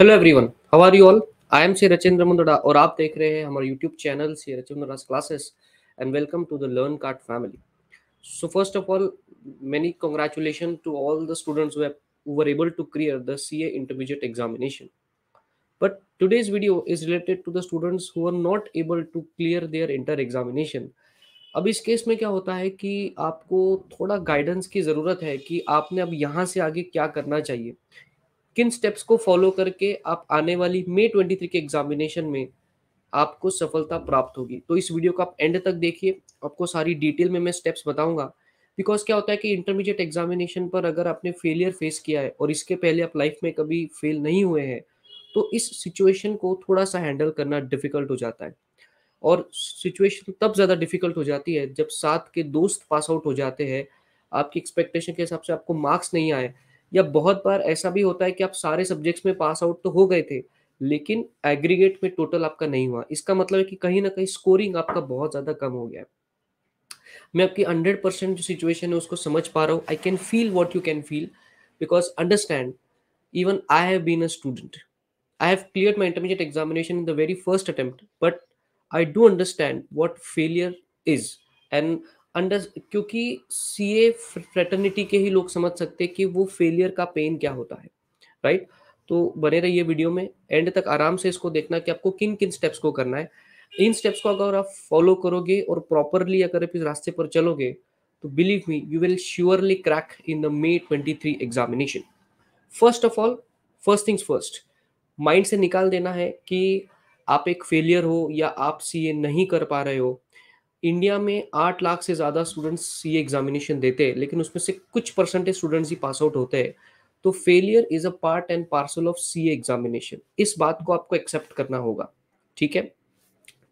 Hello everyone how are you all I am C Rachendra Mundada और आप देख रहे हैं हमारे YouTube channel C Rachendra classes and welcome to the learn card family so first of all many congratulation to all the students who were able to clear the CA intermediate examination but today's video is related to the students who are not able to clear their inter examination अब इस case में क्या होता है कि आपको थोड़ा guidance की ज़रूरत है कि आपने अब यहाँ से आगे क्या करना चाहिए किन स्टेप्स को फॉलो करके आप आने वाली मे ट्वेंटी के एग्जामिनेशन में आपको सफलता प्राप्त होगी तो इस वीडियो को आप एंड तक देखिए आपको सारी डिटेल में मैं स्टेप्स बताऊंगा बिकॉज क्या होता है कि इंटरमीडिएट एग्जामिनेशन पर अगर आपने फेलियर फेस किया है और इसके पहले आप लाइफ में कभी फेल नहीं हुए हैं तो इस सिचुएशन को थोड़ा सा हैंडल करना डिफिकल्ट हो जाता है और सिचुएशन तब ज़्यादा डिफिकल्ट हो जाती है जब साथ के दोस्त पास आउट हो जाते हैं आपकी एक्सपेक्टेशन के हिसाब से आपको मार्क्स नहीं आए या बहुत बार ऐसा भी होता है कि आप सारे सब्जेक्ट्स में पास आउट तो हो गए थे लेकिन एग्रीगेट में टोटल आपका नहीं हुआ इसका मतलब है कि कहीं ना कहीं स्कोरिंग आपका बहुत ज़्यादा कम हो गया है मैं आपकी हंड्रेड परसेंट जो सिचुएशन है उसको समझ पा रहा हूँ I can feel what you can feel because understand even I have been a student I have clear my intermediate examination in the very first attempt but I do understand what failure is and under क्योंकि C ए fraternity के ही लोग समझ सकते हैं कि वो failure का pen क्या होता है राइट right? तो बने रहिए वीडियो में एंड तक आराम से इसको देखना कि आपको किन किन स्टेप्स को करना है इन स्टेप्स को अगर आप फॉलो करोगे और प्रॉपरली अगर आप इस रास्ते पर चलोगे तो believe me you will surely crack in the May twenty three examination first of all first things first mind से निकाल देना है कि आप एक फेलियर हो या आप सी ए नहीं कर पा रहे हो इंडिया में आठ लाख से ज़्यादा स्टूडेंट्स ये एग्जामिनेशन देते हैं लेकिन उसमें से कुछ परसेंटेज स्टूडेंट्स ही पास आउट होते हैं तो failure is a part and parcel of C examination इस बात को आपको एक्सेप्ट करना होगा ठीक है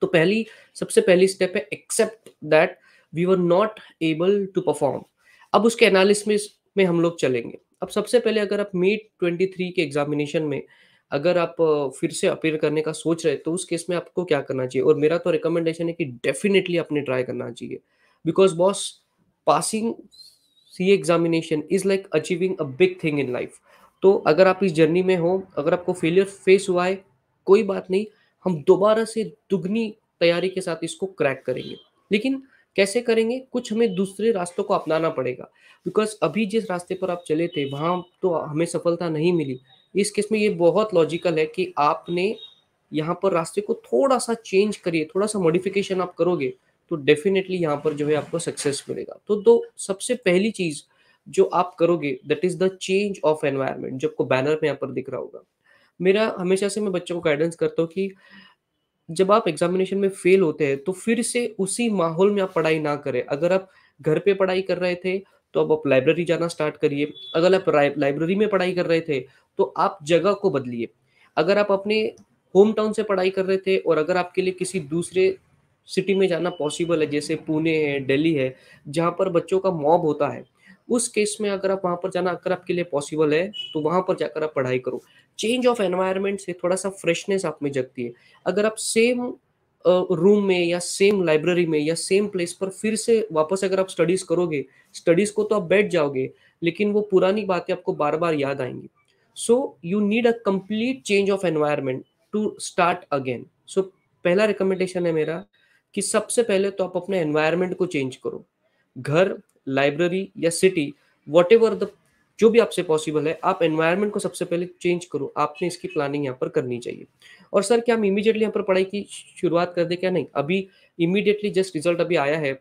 तो पहली सबसे पहली स्टेप है accept that we were not able to perform अब उसके एनालिसिस में हम लोग चलेंगे अब सबसे पहले अगर आप मीट 23 के एग्जामिनेशन में अगर आप फिर से अपील करने का सोच रहे तो उस केस में आपको क्या करना चाहिए और मेरा तो रिकमेंडेशन है कि डेफिनेटली आपने ट्राई करना चाहिए because boss passing C examination is like achieving a big thing in life तो अगर आप इस जर्नी में हो अगर आपको फेलियर फेस हुआ है कोई बात नहीं हम दोबारा से दुगनी तैयारी के साथ इसको क्रैक करेंगे लेकिन कैसे करेंगे कुछ हमें दूसरे रास्तों को अपनाना पड़ेगा बिकॉज अभी जिस रास्ते पर आप चले थे वहाँ तो हमें सफलता नहीं मिली इस केस में ये बहुत लॉजिकल है कि आपने यहाँ पर रास्ते को थोड़ा सा चेंज करिए थोड़ा सा मॉडिफिकेशन आप करोगे तो डेफिनेटली यहाँ पर जो है आपको सक्सेस मिलेगा तो दो सबसे पहली चीज़ जो आप करोगे that is the change of environment जो आपको बैनर में यहाँ पर दिख रहा होगा मेरा हमेशा से मैं बच्चों को गाइडेंस करता हूँ कि जब आप एग्जामिनेशन में फेल होते हैं तो फिर से उसी माहौल में आप पढ़ाई ना करें अगर आप घर पे पढ़ाई कर रहे थे तो अब आप लाइब्रेरी जाना स्टार्ट करिए अगर आप लाइब्रेरी में पढ़ाई कर रहे थे तो आप जगह को बदलिए अगर आप अपने होम टाउन से पढ़ाई कर रहे थे और अगर आपके लिए किसी दूसरे सिटी में जाना पॉसिबल है जैसे पुणे है दिल्ली है जहाँ पर बच्चों का मॉब होता है उस केस में अगर आप वहाँ पर जाना अगर आपके लिए पॉसिबल है तो वहाँ पर जाकर आप पढ़ाई करो चेंज ऑफ एनवायरनमेंट से थोड़ा सा फ्रेशनेस आप में जगती है अगर आप सेम रूम में या सेम लाइब्रेरी में या सेम प्लेस पर फिर से वापस अगर आप स्टडीज़ करोगे स्टडीज़ को तो आप बैठ जाओगे लेकिन वो पुरानी बातें आपको बार बार याद आएंगी so you need a complete change of environment to start again so पहला रिकमेंडेशन है मेरा कि सबसे पहले तो आप अपने एनवायरमेंट को चेंज करो घर लाइब्रेरी या सिटी वॉट एवर द जो भी आपसे पॉसिबल है आप एनवायरमेंट को सबसे पहले चेंज करो आपने इसकी प्लानिंग यहाँ पर करनी चाहिए और सर क्या हम इमीडिएटली यहाँ पर पढ़ाई की शुरुआत कर दे क्या नहीं अभी इमीडिएटली जस्ट रिजल्ट अभी आया है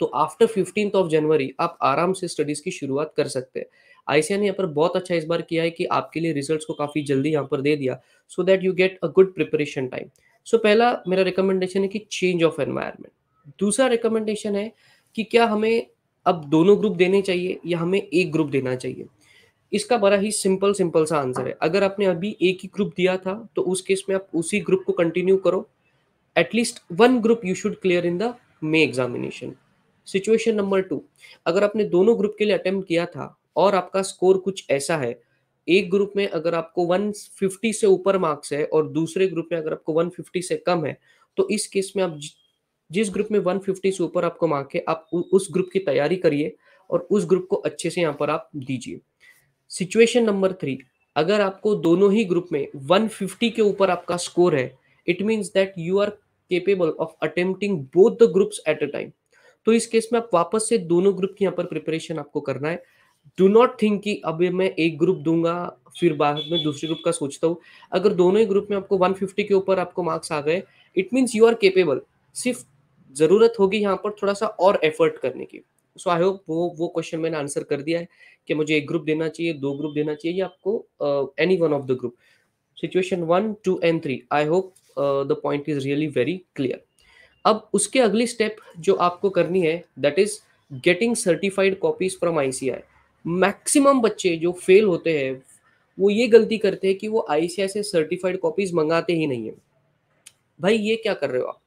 तो आफ्टर फिफ्टींथ ऑफ जनवरी आप आराम से स्टडीज की शुरुआत कर सकते हैं आईसीआई ने यहाँ पर बहुत अच्छा इस बार किया है कि आपके लिए रिजल्ट को काफ़ी जल्दी यहाँ पर दे दिया so that you get a good preparation time so पहला मेरा रिकमेंडेशन है कि चेंज ऑफ एनवायरमेंट दूसरा रिकमेंडेशन है कि क्या हमें अब दोनों ग्रुप देने चाहिए या हमें एक ग्रुप देना चाहिए इसका बड़ा ही सिंपल सिंपल सा आंसर है अगर आपने अभी एक ही ग्रुप दिया था तो उस केस में आप उसी ग्रुप को कंटिन्यू करो at least one group you should clear in the May examination situation number two अगर आपने दोनों ग्रुप के लिए अटेम्प्ट किया था और आपका स्कोर कुछ ऐसा है एक ग्रुप में अगर आपको 150 से ऊपर मार्क्स है और दूसरे ग्रुप में अगर आपको 150 से कम है तो इस केस में आप जिस ग्रुप में 150 से ऊपर आपको मार्क है आप उस ग्रुप की तैयारी करिए और उस ग्रुप को अच्छे से यहाँ पर आप दीजिए सिचुएशन नंबर थ्री अगर आपको दोनों ही ग्रुप में 150 के ऊपर आपका स्कोर है it means that you are capable of attempting both the groups at a time तो इस केस में आप वापस से दोनों ग्रुप की यहाँ पर प्रिपरेशन आपको करना है डू नॉट थिंक कि अब मैं एक ग्रुप दूंगा फिर बाद में दूसरे ग्रुप का सोचता हूँ अगर दोनों ही ग्रुप में आपको 150 के ऊपर आपको मार्क्स आ गए it means you are capable सिर्फ ज़रूरत होगी यहाँ पर थोड़ा सा और एफर्ट करने की सो आई होप वो वो क्वेश्चन मैंने आंसर कर दिया है कि मुझे एक ग्रुप देना चाहिए दो ग्रुप देना चाहिए या आपको any one of the group situation one two and three I hope the point is really very clear अब उसके अगली स्टेप जो आपको करनी है that is getting certified copies from I maximum बच्चे जो फेल होते हैं वो ये गलती करते हैं कि वो आई से सर्टिफाइड कॉपीज मंगाते ही नहीं है भाई ये क्या कर रहे हो आप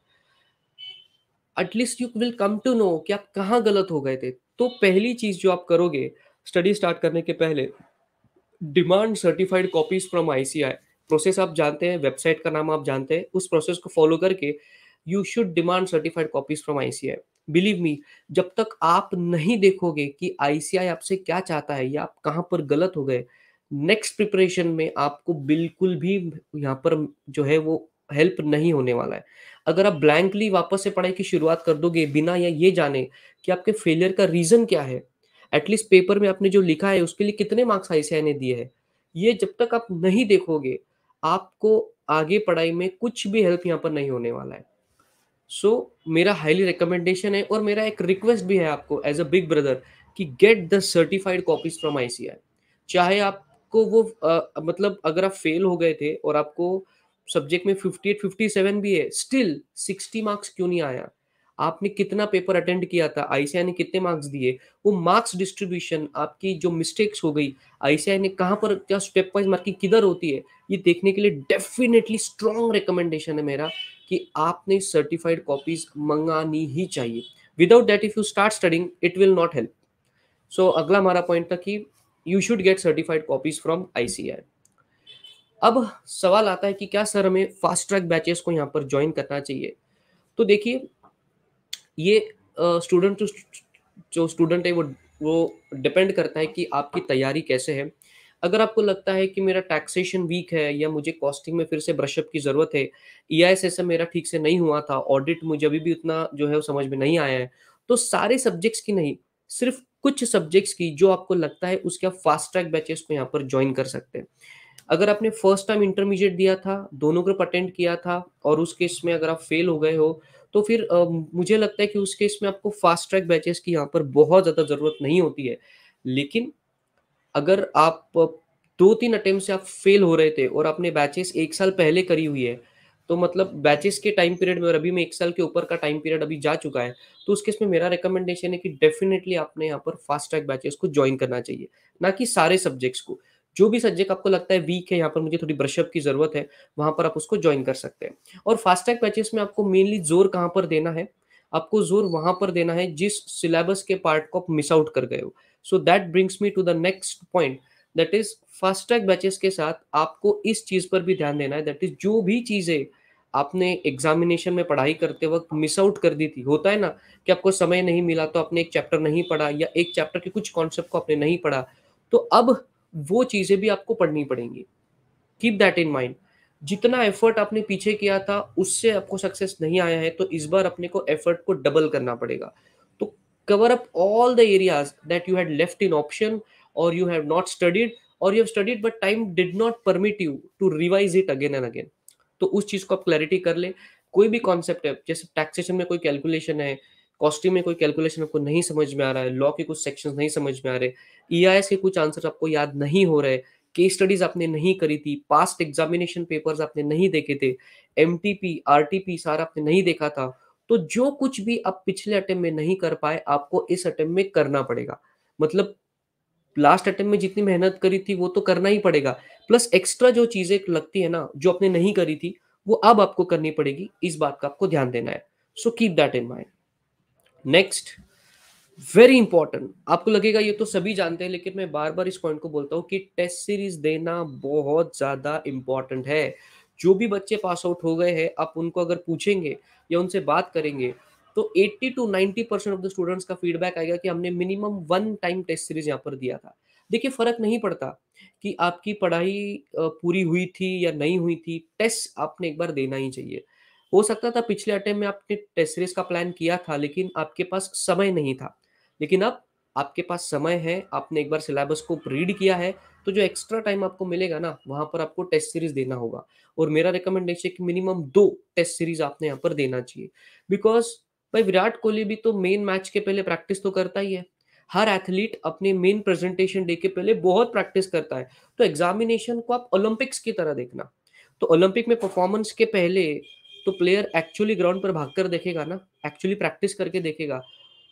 at least you will come to know कि आप कहाँ गलत हो गए थे तो पहली चीज जो आप करोगे स्टडी स्टार्ट करने के पहले demand certified copies from ICAI process आप जानते हैं वेबसाइट का नाम आप जानते हैं उस प्रोसेस को फॉलो करके you should demand certified copies from ICAI believe me जब तक आप नहीं देखोगे कि आईसीआई आपसे क्या चाहता है या आप कहाँ पर गलत हो गए नेक्स्ट प्रिपरेशन में आपको बिल्कुल भी यहाँ पर जो है वो हेल्प नहीं होने वाला है अगर आप ब्लैंकली वापस से पढ़ाई की शुरुआत कर दोगे बिना या ये जाने कि आपके फेलियर का रीजन क्या है एटलीस्ट पेपर में आपने जो लिखा है उसके लिए कितने मार्क्स आईसीआई ने दिए हैं ये जब तक आप नहीं देखोगे आपको आगे पढ़ाई में कुछ भी हेल्प यहाँ पर नहीं होने वाला है सो so, मेरा हाईली रिकमेंडेशन है और मेरा एक रिक्वेस्ट भी है आपको एज अ बिग ब्रदर कि get the certified copies from I चाहे आपको वो आ, मतलब अगर आप फेल हो गए थे और आपको सब्जेक्ट में 58, 57 भी है स्टिल 60 मार्क्स क्यों नहीं आया आपने कितना पेपर अटेंड किया था आईसीआई ने कितने मार्क्स दिए वो मार्क्स डिस्ट्रीब्यूशन आपकी जो मिस्टेक्स हो गई आईसीआई ने कहाँ पर क्या स्टेप वाइज मार्किंग किधर होती है ये देखने के लिए डेफिनेटली स्ट्रॉन्ग रिकमेंडेशन है मेरा कि आपने सर्टिफाइड कॉपीज मंगानी ही चाहिए without that if you start studying it will not help so अगला हमारा पॉइंट था कि you should get certified copies from ICAI अब सवाल आता है कि क्या सर हमें फास्ट ट्रैक बैचेस को यहाँ पर ज्वाइन करना चाहिए तो देखिए ये स्टूडेंट uh, जो स्टूडेंट है वो वो डिपेंड करता है कि आपकी तैयारी कैसे है अगर आपको लगता है कि मेरा टैक्सेशन वीक है या मुझे कॉस्टिंग में फिर से ब्रशअप की ज़रूरत है ई e आई मेरा ठीक से नहीं हुआ था ऑडिट मुझे अभी भी उतना जो है वो समझ में नहीं आया है तो सारे सब्जेक्ट्स की नहीं सिर्फ कुछ सब्जेक्ट्स की जो आपको लगता है उसके आप फास्ट ट्रैक बैचेस को यहाँ पर ज्वाइन कर सकते हैं अगर आपने फर्स्ट टाइम इंटरमीडिएट दिया था दोनों ग्रुप अटेंड किया था और उस केस में अगर आप फेल हो गए हो तो फिर आ, मुझे लगता है कि उस केस में आपको फास्ट ट्रैक बैचेस की यहाँ पर बहुत ज़्यादा ज़रूरत नहीं होती है लेकिन अगर आप दो तीन अटेम्प्ट से आप फेल हो रहे थे और आपने बैचेस एक साल पहले करी हुई है तो मतलब बैचेस के टाइम पीरियड में और अभी मैं एक साल के ऊपर का टाइम पीरियड अभी जा चुका है तो उस केस में मेरा रिकमेंडेशन है कि डेफिनेटली आपने यहाँ पर फास्ट ट्रैक बैचेस को ज्वाइन करना चाहिए ना कि सारे सब्जेक्ट्स को जो भी सब्जेक्ट आपको लगता है वीक है यहाँ पर मुझे थोड़ी ब्रशअप की जरूरत है वहां पर आप उसको ज्वाइन कर सकते हैं और फास्टैग बैचेस में आपको मेनली जोर कहाँ पर देना है आपको जोर वहां पर देना है जिस सिलेबस के पार्ट को आप मिस आउट कर गए हो so that brings me to the next point that is fast track batches के साथ आपको इस चीज पर भी ध्यान देना है दैट इज जो भी चीजें आपने एग्जामिनेशन में पढ़ाई करते वक्त मिस आउट कर दी थी होता है ना कि आपको समय नहीं मिला तो आपने एक चैप्टर नहीं पढ़ा या एक चैप्टर के कुछ कॉन्सेप्ट को आपने नहीं पढ़ा तो अब वो चीज़ें भी आपको पढ़नी पड़ेंगी कीप दैट इन माइंड जितना एफर्ट आपने पीछे किया था उससे आपको सक्सेस नहीं आया है तो इस बार अपने को एफर्ट को डबल करना पड़ेगा तो cover up all the areas that you had left in option और यू हैव नॉट स्टडीड और you have studied but time did not permit you to revise it again and again तो उस चीज़ को आप clarity कर ले कोई भी कॉन्सेप्ट है जैसे टैक्सेशन में कोई कैलकुलेशन है कॉस्टिंग में कोई कैलकुलेशन आपको नहीं समझ में आ रहा है लॉ के कुछ सेक्शंस नहीं समझ में आ रहे ई e के कुछ आंसर आपको याद नहीं हो रहे केस स्टडीज आपने नहीं करी थी पास्ट एग्जामिनेशन पेपर्स आपने नहीं देखे थे एम टी सारा आपने नहीं देखा था तो जो कुछ भी आप पिछले अटेम्प में नहीं कर पाए आपको इस अटेम्प में करना पड़ेगा मतलब लास्ट अटेम्प में जितनी मेहनत करी थी वो तो करना ही पड़ेगा प्लस एक्स्ट्रा जो चीजें लगती है ना जो आपने नहीं करी थी वो अब आपको करनी पड़ेगी इस बात का आपको ध्यान देना है so keep that in mind next very important आपको लगेगा ये तो सभी जानते हैं लेकिन मैं बार बार इस पॉइंट को बोलता हूँ कि टेस्ट सीरीज देना बहुत ज्यादा इंपॉर्टेंट है जो भी बच्चे पास आउट हो गए हैं आप उनको अगर पूछेंगे या उनसे बात करेंगे तो 80 to 90 percent of the students का फीडबैक आएगा कि हमने minimum one time test series यहाँ पर दिया था देखिए फर्क नहीं पड़ता कि आपकी पढ़ाई पूरी हुई थी या नहीं हुई थी टेस्ट आपने एक बार देना ही चाहिए हो सकता था पिछले अटेम्प में आपने टेस्ट सीरीज का प्लान किया था लेकिन आपके पास समय नहीं था लेकिन अब आपके पास समय है आपने एक बार सिलेबस को रीड किया है तो जो एक्स्ट्रा टाइम आपको मिलेगा ना वहां पर आपको टेस्ट सीरीज देना होगा और मेरा रिकमेंडेशन कि मिनिमम दो टेस्ट सीरीज आपने यहाँ पर देना चाहिए बिकॉज भाई विराट कोहली भी तो मेन मैच के पहले प्रैक्टिस तो करता ही है हर एथलीट अपने मेन प्रेजेंटेशन डे के पहले बहुत प्रैक्टिस करता है तो एग्जामिनेशन को आप ओलंपिक्स की तरह देखना तो ओलंपिक में परफॉर्मेंस के पहले तो प्लेयर एक्चुअली ग्राउंड पर भागकर देखेगा ना एक्चुअली प्रैक्टिस करके देखेगा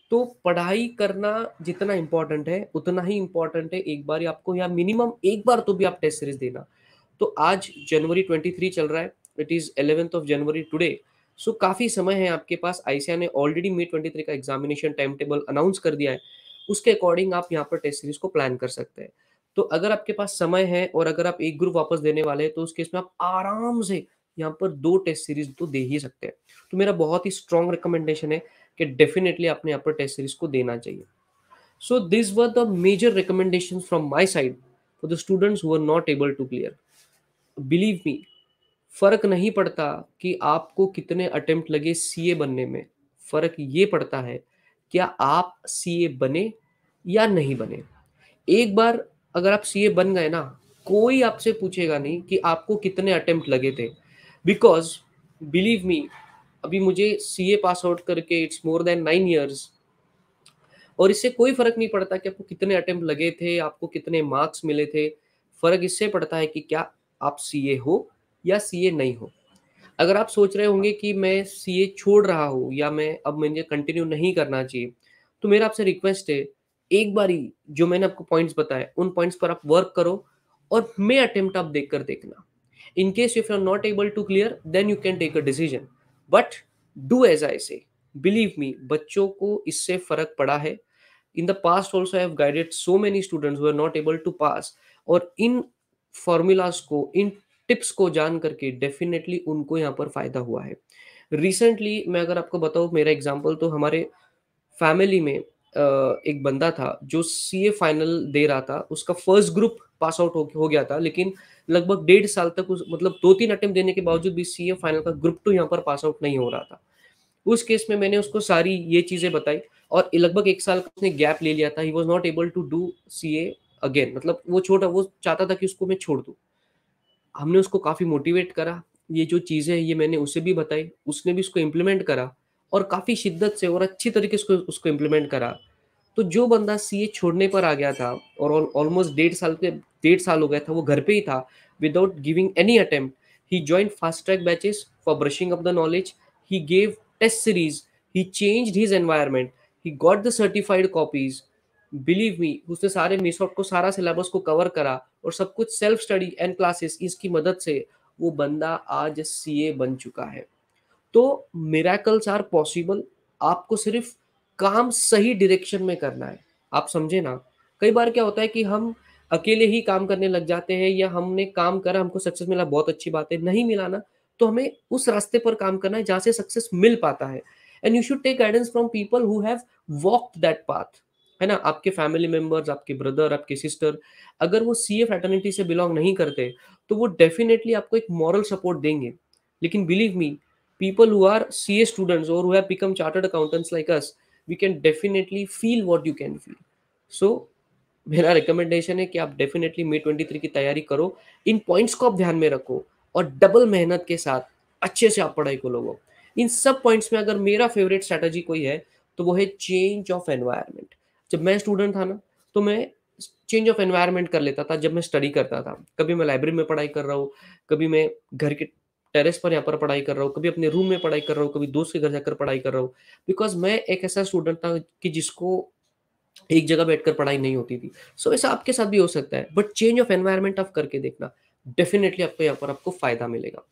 तो पढ़ाई करना जितना इम्पोर्टेंट है उतना ही इम्पोर्टेंट है एक बार आपको या मिनिमम एक बार तो भी आप टेस्ट सीरीज देना तो आज जनवरी 23 चल रहा है it is eleventh of January today so काफ़ी समय है आपके पास आईसीआई ने ऑलरेडी मे 23 का एग्जामिनेशन टाइम टेबल अनाउंस कर दिया है उसके अकॉर्डिंग आप यहाँ पर टेस्ट सीरीज को प्लान कर सकते हैं तो अगर आपके पास समय है और अगर आप एक ग्रुप वापस देने वाले हैं तो उस केस में आप आराम से यहाँ पर दो टेस्ट सीरीज तो दे ही सकते हैं तो मेरा बहुत ही स्ट्रॉन्ग रिकमेंडेशन है कि डेफिनेटली आपने यहाँ पर टेस्ट सीरीज को देना चाहिए so this were the major recommendation from my side for the students who are not able to clear believe me फर्क नहीं पड़ता कि आपको कितने अटेम्प्ट लगे सी बनने में फर्क ये पड़ता है क्या आप सी बने या नहीं बने एक बार अगर आप सी बन गए ना कोई आपसे पूछेगा नहीं कि आपको कितने अटेम्प्ट लगे थे बिकॉज बिलीव मी अभी मुझे सी ए पास आउट करके it's more than nine years और इससे कोई फर्क नहीं पड़ता कि आपको कितने अटेम्प्ट लगे थे आपको कितने मार्क्स मिले थे फर्क इससे पड़ता है कि क्या आप सी ए हो या सी ए नहीं हो अगर आप सोच रहे होंगे कि मैं सी ए छोड़ रहा हूँ या मैं अब मुझे कंटिन्यू नहीं करना चाहिए तो मेरा आपसे रिक्वेस्ट है एक ही जो मैंने आपको पॉइंट्स बताए उन पॉइंट्स पर आप वर्क करो और मैं अटेम्प्ट आप देख कर देखना in case if you're not able to clear then you can take a decision but do as i say believe me बच्चों को इससे फर्क पड़ा है in the past also have guided so many students were not able to pass और इन formulas को इन tips को जान करके डेफिनेटली उनको यहाँ पर फायदा हुआ है रिसेंटली मैं अगर आपको बताऊँ मेरा एग्जाम्पल तो हमारे फैमिली में एक बंदा था जो सी ए फाइनल दे रहा था उसका फर्स्ट ग्रुप पास आउट हो गया था लेकिन लगभग डेढ़ साल तक उस मतलब दो तीन अटेम्प्ट देने के बावजूद भी सी फाइनल का ग्रुप टू यहाँ पर पास आउट नहीं हो रहा था उस केस में मैंने उसको सारी ये चीज़ें बताई और लगभग एक साल का उसने गैप ले लिया था he was not able to do C again मतलब वो छोटा वो चाहता था कि उसको मैं छोड़ दूँ हमने उसको काफ़ी मोटिवेट करा ये जो चीज़ें हैं ये मैंने उसे भी बताई उसने भी उसको इम्प्लीमेंट करा और काफ़ी शिद्दत से और अच्छी तरीके से उसको उसको इम्प्लीमेंट करा तो जो बंदा सीए छोड़ने पर आ गया था और ऑलमोस्ट डेढ़ साल के डेढ़ साल हो गया था वो घर पे ही था without giving any attempt he join fast track batches for brushing up the knowledge he gave test series he change his environment he got the certified copies believe me उसने सारे आउट को सारा सिलेबस को cover करा और सब कुछ self study and classes इसकी मदद से वो बंदा आज सीए बन चुका है तो मेराकल्स आर पॉसिबल आपको सिर्फ काम सही डिरेक्शन में करना है आप समझे ना कई बार क्या होता है कि हम अकेले ही काम करने लग जाते हैं या हमने काम करा हमको सक्सेस मिला बहुत अच्छी बात है नहीं मिला ना तो हमें उस रास्ते पर काम करना है जहां से सक्सेस मिल पाता है and you should take guidance from people who have walked that path है ना आपके फैमिली मेंबर्स आपके ब्रदर आपके सिस्टर अगर वो सी एफ फैटर्निटी से बिलोंग नहीं करते तो वो डेफिनेटली आपको एक मॉरल सपोर्ट देंगे लेकिन believe me people who are C A students और who have become chartered accountants like us we can definitely feel what you can feel so मेरा रिकमेंडेशन है कि आप डेफिनेटली मे ट्वेंटी थ्री की तैयारी करो इन पॉइंट्स को आप ध्यान में रखो और डबल मेहनत के साथ अच्छे से आप पढ़ाई को लोगो इन सब पॉइंट्स में अगर मेरा फेवरेट स्ट्रैटेजी कोई है तो वो है चेंज ऑफ एनवायरमेंट जब मैं स्टूडेंट था ना तो मैं चेंज ऑफ एनवायरमेंट कर लेता था जब मैं स्टडी करता था कभी मैं लाइब्रेरी में पढ़ाई कर रहा हूँ कभी मैं घर के टेरेस पर यहाँ पर पढ़ाई कर रहा हूँ कभी अपने रूम में पढ़ाई कर रहा हूँ कभी दोस्त के घर जाकर पढ़ाई कर रहा हूँ बिकॉज मैं एक ऐसा स्टूडेंट था कि जिसको एक जगह बैठकर पढ़ाई नहीं होती थी सो so, ऐसा आपके साथ भी हो सकता है बट चेंज ऑफ एनवायरमेंट आप करके देखना डेफिनेटली आपको यहाँ पर आपको फायदा मिलेगा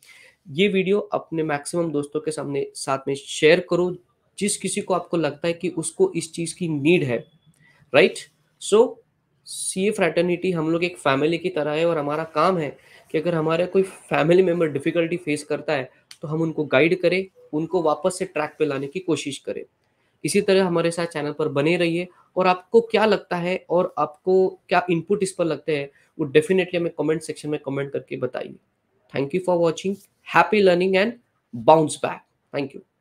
ये वीडियो अपने मैक्सिमम दोस्तों के सामने साथ में शेयर करो जिस किसी को आपको लगता है कि उसको इस चीज की नीड है राइट सो सी ए फ्रेटर्निटी हम लोग एक फैमिली की तरह है और हमारा काम है कि अगर हमारा कोई फैमिली मेम्बर डिफिकल्टी फेस करता है तो हम उनको गाइड करें उनको वापस से ट्रैक पे लाने की कोशिश करें इसी तरह हमारे साथ चैनल पर बने रहिए और आपको क्या लगता है और आपको क्या इनपुट इस पर लगते हैं वो डेफिनेटली हमें कमेंट सेक्शन में कमेंट करके बताइए thank you for watching happy learning and bounce back thank you